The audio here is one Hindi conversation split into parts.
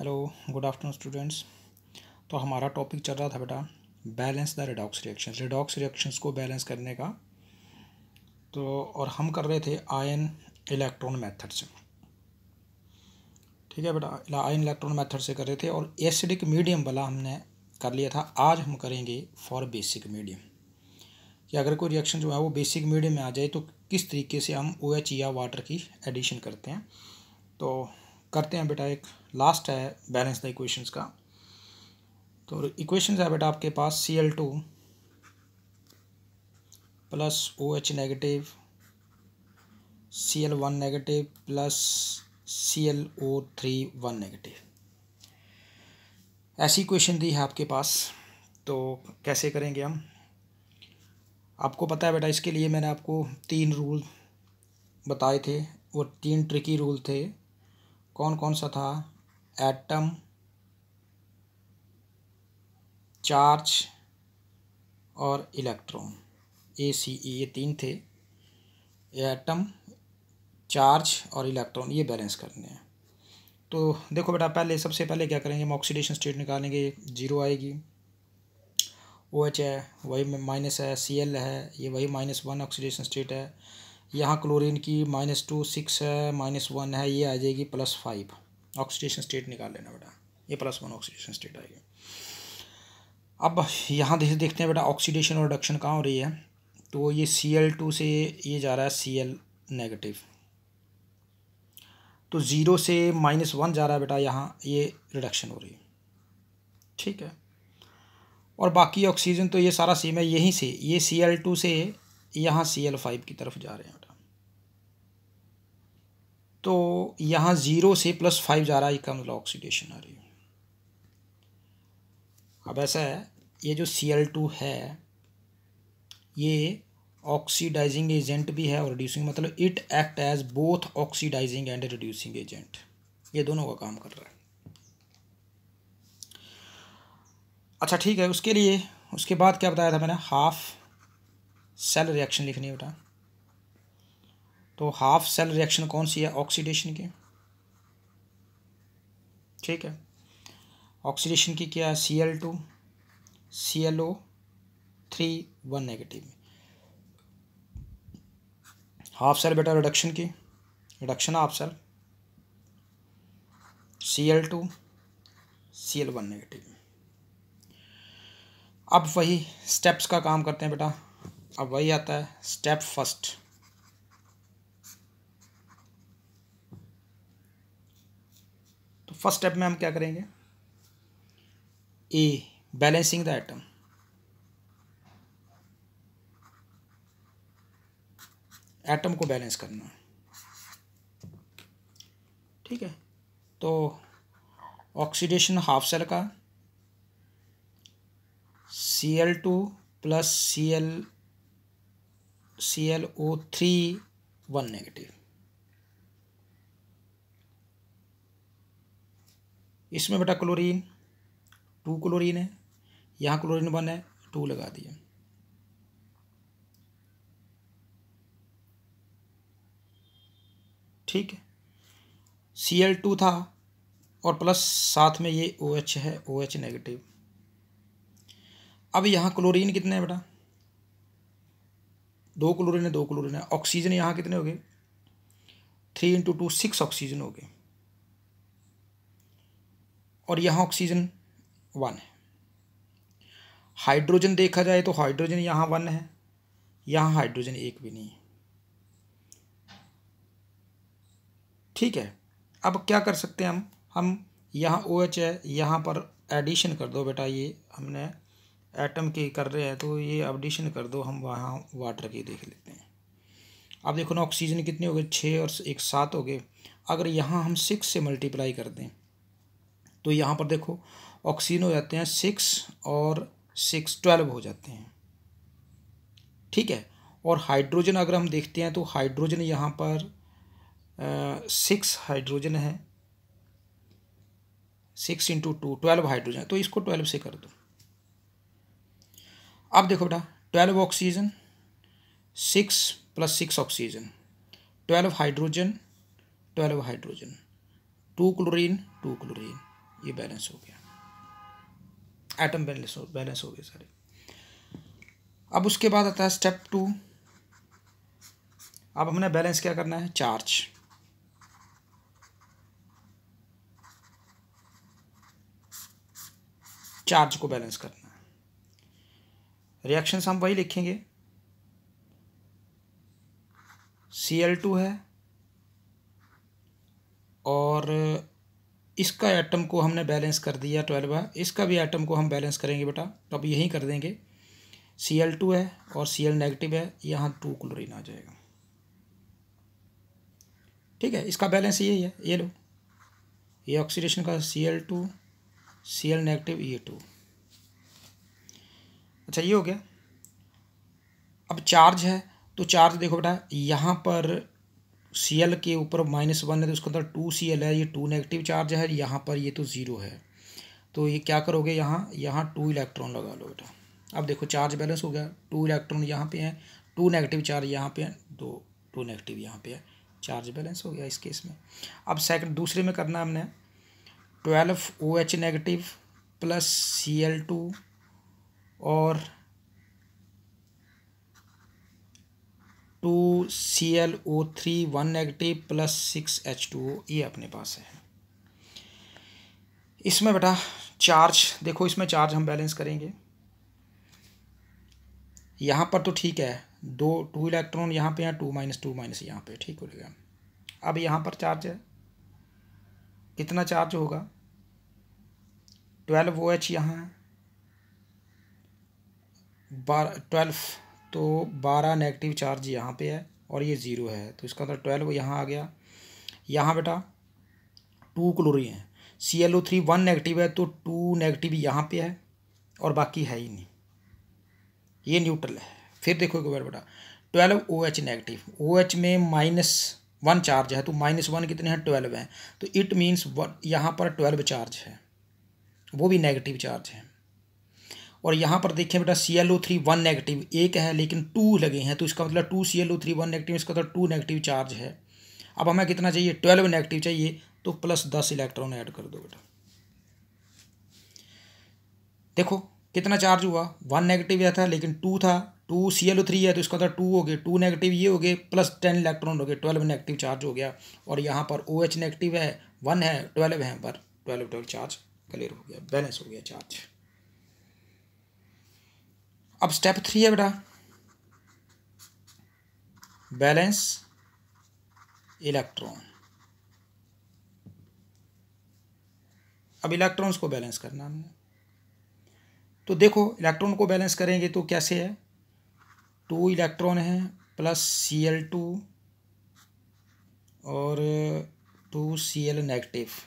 हेलो गुड आफ्टरनून स्टूडेंट्स तो हमारा टॉपिक चल रहा था बेटा balance the redox reaction redox reactions को बैलेंस करने का तो और हम कर रहे थे आयन इलेक्ट्रॉन मेथड से ठीक है बेटा आयन इलेक्ट्रॉन मेथड से कर रहे थे और एसिडिक मीडियम वाला हमने कर लिया था आज हम करेंगे फॉर बेसिक मीडियम कि अगर कोई रिएक्शन जो है वो बेसिक मीडियम में आ जाए तो किस तरीके से हम ओ OH या वाटर की एडिशन करते हैं तो करते हैं बेटा एक लास्ट है बैलेंस द इक्वेशंस का तो इक्वेशंस है बेटा आपके पास C L two plus O H negative C L one negative plus C L O three one negative ऐसी इक्वेशन दी है आपके पास तो कैसे करेंगे हम आपको पता है बेटा इसके लिए मैंने आपको तीन रूल बताए थे वो तीन ट्रिकी रूल थे कौन कौन सा था एटम चार्ज और इलेक्ट्रॉन ए सी ई ये तीन थे एटम चार्ज और इलेक्ट्रॉन ये बैलेंस करने हैं तो देखो बेटा पहले सबसे पहले क्या करेंगे हम ऑक्सीडेशन स्टेट निकालेंगे जीरो आएगी ओ OH एच है वही माइनस है सी एल है ये वही माइनस वन ऑक्सीडेशन स्टेट है यहाँ क्लोरीन की माइनस टू सिक्स है माइनस वन है ये आ जाएगी प्लस फाइव ऑक्सीडेशन स्टेट निकाल लेना बेटा ये प्लस वन ऑक्सीडेशन स्टेट आएगी अब यहाँ देखते हैं बेटा ऑक्सीडेशन और रिडक्शन कहाँ हो रही है तो ये सी एल टू से ये जा रहा है सी एल नेगेटिव तो ज़ीरो से माइनस वन जा रहा है बेटा यहाँ ये रिडक्शन हो रही है ठीक है और बाकी ऑक्सीजन तो ये सारा सेम है यहीं से ये सी एल टू से यहाँ सी एल फाइव की तरफ जा रहे हैं तो यहाँ ज़ीरो से प्लस फाइव जा रहा है कम लो ऑक्सीडेशन आ रही है अब ऐसा है ये जो सी एल टू है ये ऑक्सीडाइजिंग एजेंट भी है और रिड्यूसिंग मतलब it act as both oxidising and reducing agent ये दोनों का काम कर रहा है अच्छा ठीक है उसके लिए उसके बाद क्या बताया था मैंने हाफ सेल रिएक्शन लिखनी है बेटा तो हाफ सेल रिएक्शन कौन सी है ऑक्सीडेशन की ठीक है ऑक्सीडेशन की क्या है C L two C L O three one negative half cell बेटा रिडक्शन की reduction half cell C L two C L one negative अब वही स्टेप्स का काम करते हैं बेटा अब वही आता है स्टेप फर्स्ट फर्स्ट स्टेप में हम क्या करेंगे a balancing the atom atom को बैलेंस करना ठीक है तो ऑक्सीडेशन हाफ सेल का C L two plus C L C L O three one negative इसमें बेटा क्लोरीन टू क्लोरीन है यहाँ क्लोरीन वन है टू लगा दिया ठीक है सी एल टू था और प्लस साथ में ये ओ OH एच है ओ OH एच नेगेटिव अब यहाँ क्लोरीन कितने हैं बेटा दो क्लोरीन है दो क्लोरीन है ऑक्सीजन यहाँ कितने हो गए three into two six oxygen हो गए और यहाँ ऑक्सीजन वन है हाइड्रोजन देखा जाए तो हाइड्रोजन यहाँ वन है यहाँ हाइड्रोजन एक भी नहीं है ठीक है अब क्या कर सकते हैं हम हम यहाँ ओ OH एच है यहाँ पर एडिशन कर दो बेटा ये हमने एटम के कर रहे हैं तो ये एडिशन कर दो हम वहाँ वाटर के देख लेते हैं अब देखो ना ऑक्सीजन कितने हो गए छः और एक सात हो गए अगर यहाँ हम सिक्स से मल्टीप्लाई कर दें तो यहाँ पर देखो ऑक्सीजन हो जाते हैं सिक्स और सिक्स ट्वेल्व हो जाते हैं ठीक है और हाइड्रोजन अगर हम देखते हैं तो हाइड्रोजन यहाँ पर सिक्स हाइड्रोजन है six into two twelve hydrogen तो इसको ट्वेल्व से कर दो अब देखो बेटा twelve oxygen six plus six oxygen twelve hydrogen twelve hydrogen two chlorine two chlorine ये बैलेंस हो गया एटम बैलेंस हो बैलेंस हो गए सारे अब उसके बाद आता है स्टेप टू अब हमने बैलेंस क्या करना है चार्ज चार्ज को बैलेंस करना है रिएक्शंस हम वही लिखेंगे सी एल टू है और इसका एटम को हमने बैलेंस कर दिया ट्वेल्व है इसका भी एटम को हम बैलेंस करेंगे बेटा तो अब यहीं कर देंगे सी एल टू है और सी एल नेगेटिव है यहाँ टू क्लोरीन आ जाएगा ठीक है इसका बैलेंस यही है ये लो ये ऑक्सीडेशन का C L two C L negative ये टू अच्छा ये हो गया अब चार्ज है तो चार्ज देखो बेटा यहाँ पर सी एल के ऊपर माइनस वन है तो उसके अंदर टू सी एल है ये टू नेगेटिव चार्ज है यहाँ पर ये तो ज़ीरो है तो ये क्या करोगे यहाँ यहाँ टू इलेक्ट्रॉन लगा लो बेटा अब देखो चार्ज बैलेंस हो गया टू इलेक्ट्रॉन यहाँ पे हैं टू नेगेटिव चार्ज यहाँ पे हैं दो टू नेगेटिव यहाँ पे है चार्ज बैलेंस हो गया इस केस में अब सेकंड दूसरे में करना हमने twelve O H negative plus C L two और two C L O three one negative plus six H two O ये अपने पास है इसमें बेटा चार्ज देखो इसमें चार्ज हम बैलेंस करेंगे यहाँ पर तो ठीक है दो टू इलेक्ट्रॉन यहाँ पे हैं टू माइनस टू माइनस यहाँ पे ठीक हो जाएगा अब यहाँ पर चार्ज है कितना चार्ज होगा ट्वेल्व ओ एच यहाँ है बारह ट्वेल्व तो बारह नेगेटिव चार्ज यहाँ पे है और ये ज़ीरो है तो इसका अंदर मतलब ट्वेल्व यहाँ आ गया यहाँ बेटा टू क्लोरीन है C L O three one negative है तो टू नेगेटिव यहाँ पे है और बाकी है ही नहीं ये न्यूट्रल है फिर देखो एक बार बेटा twelve O H negative O H में माइनस वन चार्ज है तो माइनस वन कितने हैं ट्वेल्व हैं तो इट मीन्स वन यहाँ पर ट्वेल्व चार्ज है वो भी नेगेटिव चार्ज है और यहाँ पर देखें बेटा C L O three one negative एक है लेकिन टू लगे हैं तो इसका मतलब two C L O three one negative इसका मतलब टू नेगेटिव चार्ज है अब हमें कितना चाहिए ट्वेल्व नेगेटिव चाहिए तो प्लस दस इलेक्ट्रॉन ऐड कर दो बेटा देखो कितना चार्ज हुआ वन नेगेटिव यह था लेकिन टू था two C L O three है तो इसका मतलब टू हो गए टू नेगेटिव ये हो गए प्लस टेन इलेक्ट्रॉन हो गए ट्वेल्व नेगेटिव चार्ज हो गया और यहाँ पर ओ एच नेगेटिव है वन है ट्वेल्व है पर ट्वेल्व ट्वेल्व चार्ज क्लियर हो गया बैलेंस हो गया चार्ज अब स्टेप थ्री है बेटा बैलेंस इलेक्ट्रॉन अब इलेक्ट्रॉन्स को बैलेंस करना हमने तो देखो इलेक्ट्रॉन को बैलेंस करेंगे तो कैसे है टू इलेक्ट्रॉन है प्लस सी एल टू और two C L negative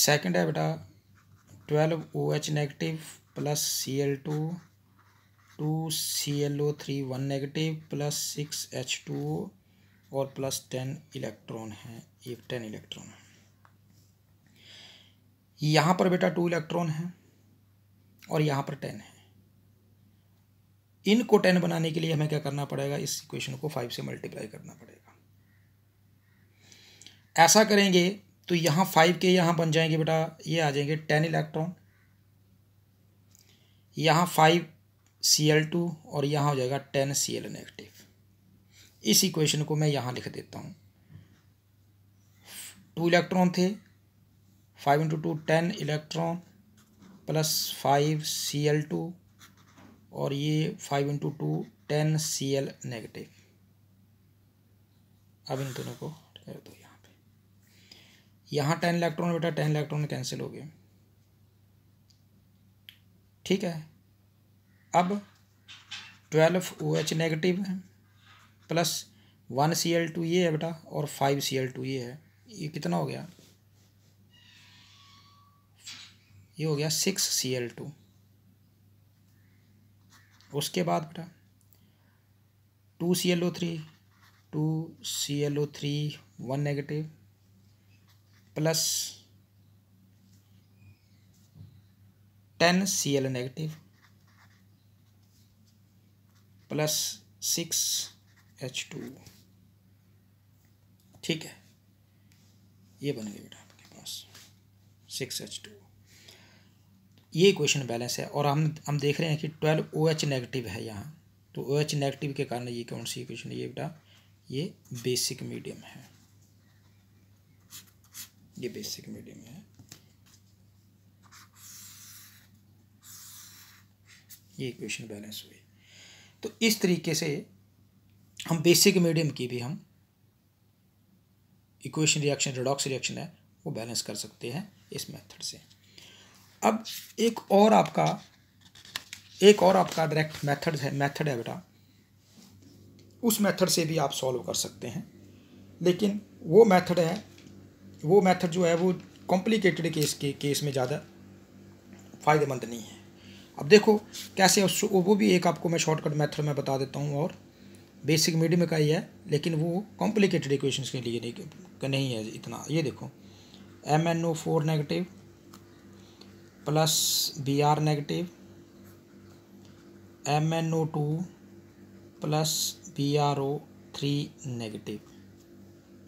second है बेटा twelve O H negative plus C L two two C L O three one negative plus six H two O और प्लस टेन इलेक्ट्रॉन है ये टेन इलेक्ट्रॉन है यहाँ पर बेटा टू इलेक्ट्रॉन है और यहाँ पर टेन है इनको टेन बनाने के लिए हमें क्या करना पड़ेगा इस इक्वेशन को फाइव से मल्टीप्लाई करना पड़ेगा ऐसा करेंगे तो यहाँ फाइव के यहाँ बन जाएंगे बेटा ये आ जाएंगे टेन इलेक्ट्रॉन यहाँ फाइव सी एल टू और यहाँ हो जाएगा टेन सी एल नेगेटिव इस इक्वेशन को मैं यहाँ लिख देता हूँ टू इलेक्ट्रॉन थे five into two ten electron plus five C L two और ये five into two ten C L negative अब इन दोनों को कर दो यहाँ पे यहाँ टेन इलेक्ट्रॉन बेटा टेन इलेक्ट्रॉन कैंसिल हो गए ठीक है अब ट्वेल्व ओ एच नेगेटिव है plus one C L two ये है बेटा और फाइव सी एल टू ये है ये कितना हो गया ये हो गया सिक्स सी एल टू उसके बाद बेटा two C L O three two C L O three one negative plus ten C L negative plus six H two ठीक है ये बन गया बेटा आपके पास सिक्स एच टू ये क्वेश्चन बैलेंस है और हम हम देख रहे हैं कि ट्वेल्व ओ एच नेगेटिव है यहाँ तो ओ एच नेगेटिव के कारण ये कौन सी क्वेश्चन है ये बेटा ये बेसिक मीडियम है ये बेसिक मीडियम है ये क्वेश्चन बैलेंस हुई तो इस तरीके से हम बेसिक मीडियम की भी हम इक्वेशन रिएक्शन रिडॉक्स रिएक्शन है वो बैलेंस कर सकते हैं इस मेथड से अब एक और आपका एक और आपका डायरेक्ट मेथड है मेथड है बेटा उस मेथड से भी आप सॉल्व कर सकते हैं लेकिन वो मेथड है वो मेथड जो है वो कॉम्प्लिकेटेड केस के केस में ज़्यादा फ़ायदेमंद नहीं है अब देखो कैसे वो भी एक आपको मैं शॉर्टकट मेथड में बता देता हूँ और बेसिक मीडियम का ही है लेकिन वो कॉम्प्लिकेटेड इक्वेशंस के लिए नहीं, नहीं है इतना ये देखो M N O four negative plus B R negative M N O two plus B R O three negative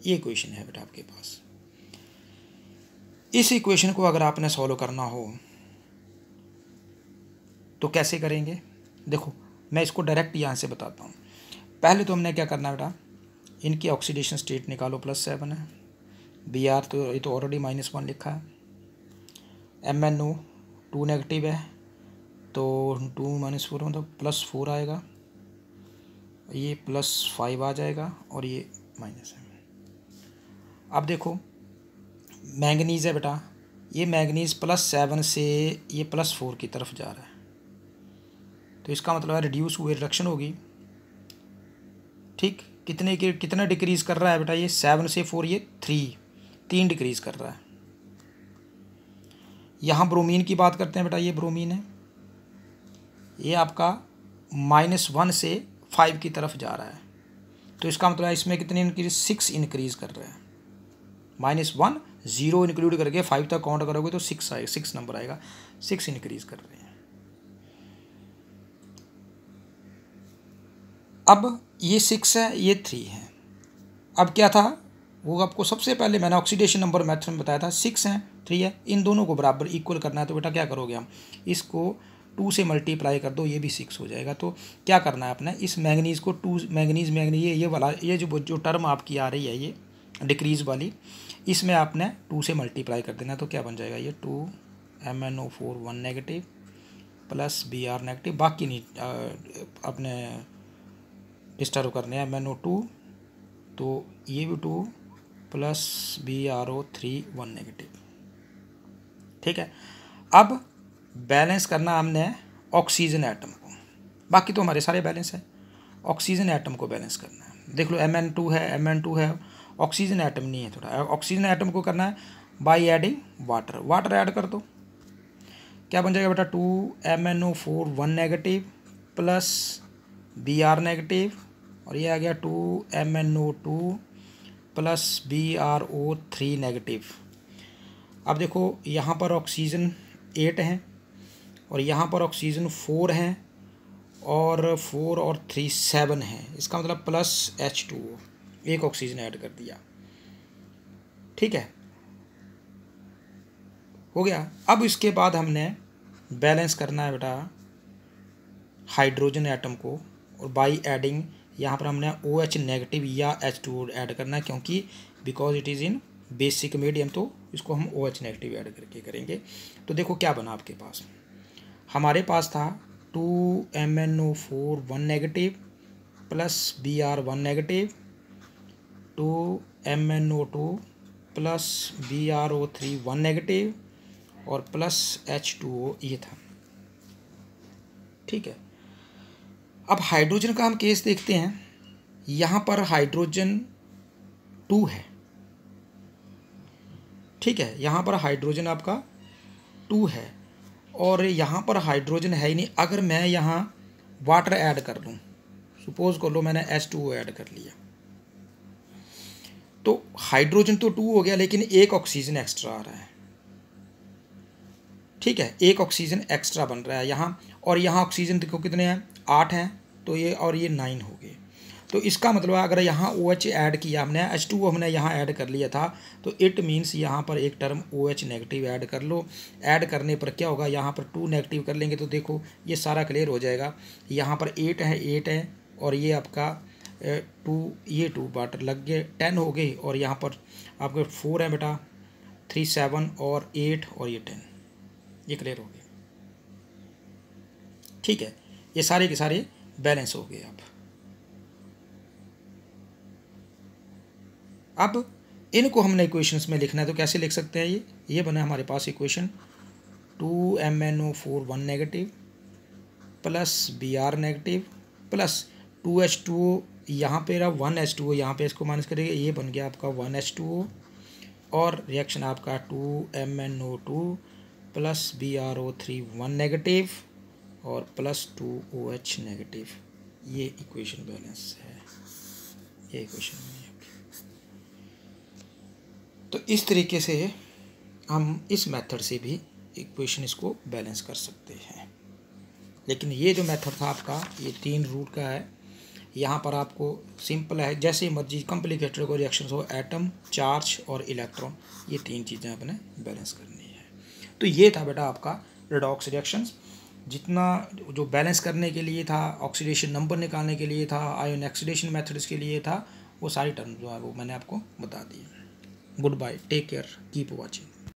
ये इक्वेशन है बेटा आपके पास इस इक्वेशन को अगर आपने सॉल्व करना हो तो कैसे करेंगे देखो मैं इसको डायरेक्ट यहाँ से बताता हूँ पहले तो हमने क्या करना है बेटा इनकी ऑक्सीडेशन स्टेट निकालो प्लस सेवन है बी आर तो ये तो ऑलरेडी माइनस वन लिखा है M N O two negative है तो टू माइनस फोर मतलब प्लस फोर आएगा ये प्लस फाइव आ जाएगा और ये माइनस है अब देखो मैंगनीज़ है बेटा ये मैंगनीज़ प्लस सेवन से ये प्लस फोर की तरफ जा रहा है तो इसका मतलब है रिड्यूस हुए रिडक्शन होगी ठीक कितने के कितना डिक्रीज़ कर रहा है बेटा ये सेवन से फोर ये थ्री तीन डिक्रीज़ कर रहा है यहाँ ब्रोमीन की बात करते हैं बेटा ये ब्रोमीन है ये आपका माइनस वन से फाइव की तरफ जा रहा है तो इसका मतलब है इसमें कितने इंक्रीज सिक्स इंक्रीज़ कर रहे हैं माइनस वन ज़ीरो इंक्लूड करके फाइव तक काउंट करोगे तो सिक्स आएगा सिक्स नंबर आएगा सिक्स इंक्रीज़ कर रहे हैं अब ये सिक्स है ये थ्री है अब क्या था वो आपको सबसे पहले मैंने ऑक्सीडेशन नंबर मेथड में बताया था सिक्स है थ्री है इन दोनों को बराबर इक्वल करना है तो बेटा क्या करोगे हम इसको टू से मल्टीप्लाई कर दो ये भी सिक्स हो जाएगा तो क्या करना है आपने इस मैंगनीज को टू मैंगनीज मैंगनी ये ये वाला ये जो जो टर्म आपकी आ रही है ये डिक्रीज वाली इसमें आपने टू से मल्टीप्लाई कर देना तो क्या बन जाएगा ये two M N O four one negative plus B R negative बाकी नहीं अपने डिस्टर्ब करने हैं एम एन ओ टू तो ये भी two plus B R O three one negative ठीक है अब बैलेंस करना हमने ऑक्सीजन एटम को बाकी तो हमारे सारे बैलेंस है ऑक्सीजन एटम को बैलेंस करना है देख लो एम एन टू है एम एन टू है ऑक्सीजन एटम नहीं है थोड़ा ऑक्सीजन एटम को करना है by adding water water add कर दो क्या बन जाएगा बेटा two M N O four one negative plus B R negative और ये आ गया two M N O two plus B R O three negative अब देखो यहाँ पर ऑक्सीजन एट हैं और यहाँ पर ऑक्सीजन फोर हैं और फोर और थ्री सेवन हैं इसका मतलब प्लस एच टू ओ एक ऑक्सीजन ऐड कर दिया ठीक है हो गया अब इसके बाद हमने बैलेंस करना है बेटा हाइड्रोजन एटम को और बाई एडिंग यहाँ पर हमने ओ एच नेगेटिव या एच टू ऐड करना है क्योंकि because it is in basic medium तो इसको हम ओ एच नेगेटिव ऐड करके करेंगे तो देखो क्या बना आपके पास हमारे पास था two M N O four one negative plus B R one negative two M N O two plus B R O three one negative और प्लस एच टू ओ ये था ठीक है अब हाइड्रोजन का हम केस देखते हैं यहाँ पर हाइड्रोजन टू है ठीक है यहाँ पर हाइड्रोजन आपका टू है और यहाँ पर हाइड्रोजन है ही नहीं अगर मैं यहाँ वाटर ऐड कर लूँ सपोज़ कर लो मैंने एस टू ऐड कर लिया तो हाइड्रोजन तो टू हो गया लेकिन एक ऑक्सीजन एक्स्ट्रा आ रहा है ठीक है एक ऑक्सीजन एक्स्ट्रा बन रहा है यहाँ और यहाँ ऑक्सीजन देखो कितने हैं आठ हैं तो ये और ये नाइन हो गए तो इसका मतलब अगर यहाँ ओ OH एच ऐड किया हमने एच टू हमने यहाँ ऐड कर लिया था तो इट मीन्स यहाँ पर एक term O OH negative add कर लो ऐड करने पर क्या होगा यहाँ पर टू नेगेटिव कर लेंगे तो देखो ये सारा क्लियर हो जाएगा यहाँ पर एट है एट है और ये आपका टू ये टू बाटर लग गए टेन हो गई और यहाँ पर आपके फोर है बेटा थ्री सेवन और एट और ये टेन ये क्लियर हो गए ठीक है ये सारे के सारे बैलेंस हो गए अब अब इनको हमने इक्वेशंस में लिखना है तो कैसे लिख सकते हैं ये ये बना हमारे पास equation two M N O four one negative plus B R negative plus two H two O यहाँ पर वन एच टू ओ यहाँ पर इसको माइनस करेंगे ये बन गया आपका वन एच टू ओ और रिएक्शन आपका two M N O two plus B R O three one negative और plus two O H negative ये इक्वेशन बैलेंस है ये इक्वेशन है तो इस तरीके से हम इस मेथड से भी इक्वेशन इसको बैलेंस कर सकते हैं लेकिन ये जो मेथड था आपका ये तीन रूट का है यहाँ पर आपको सिंपल है जैसे मर्जी कॉम्प्लिकेटेड को रिएक्शन हो एटम चार्ज और इलेक्ट्रॉन ये तीन चीज़ें आपने बैलेंस करनी है तो ये था बेटा आपका रिडॉक्स रिएक्शंस जितना जो बैलेंस करने के लिए था ऑक्सीडेशन नंबर निकालने के लिए था आयोन एक्सीडेशन मेथड्स के लिए था वो सारी टर्म जो है वो मैंने आपको बता दिए good bye take care keep watching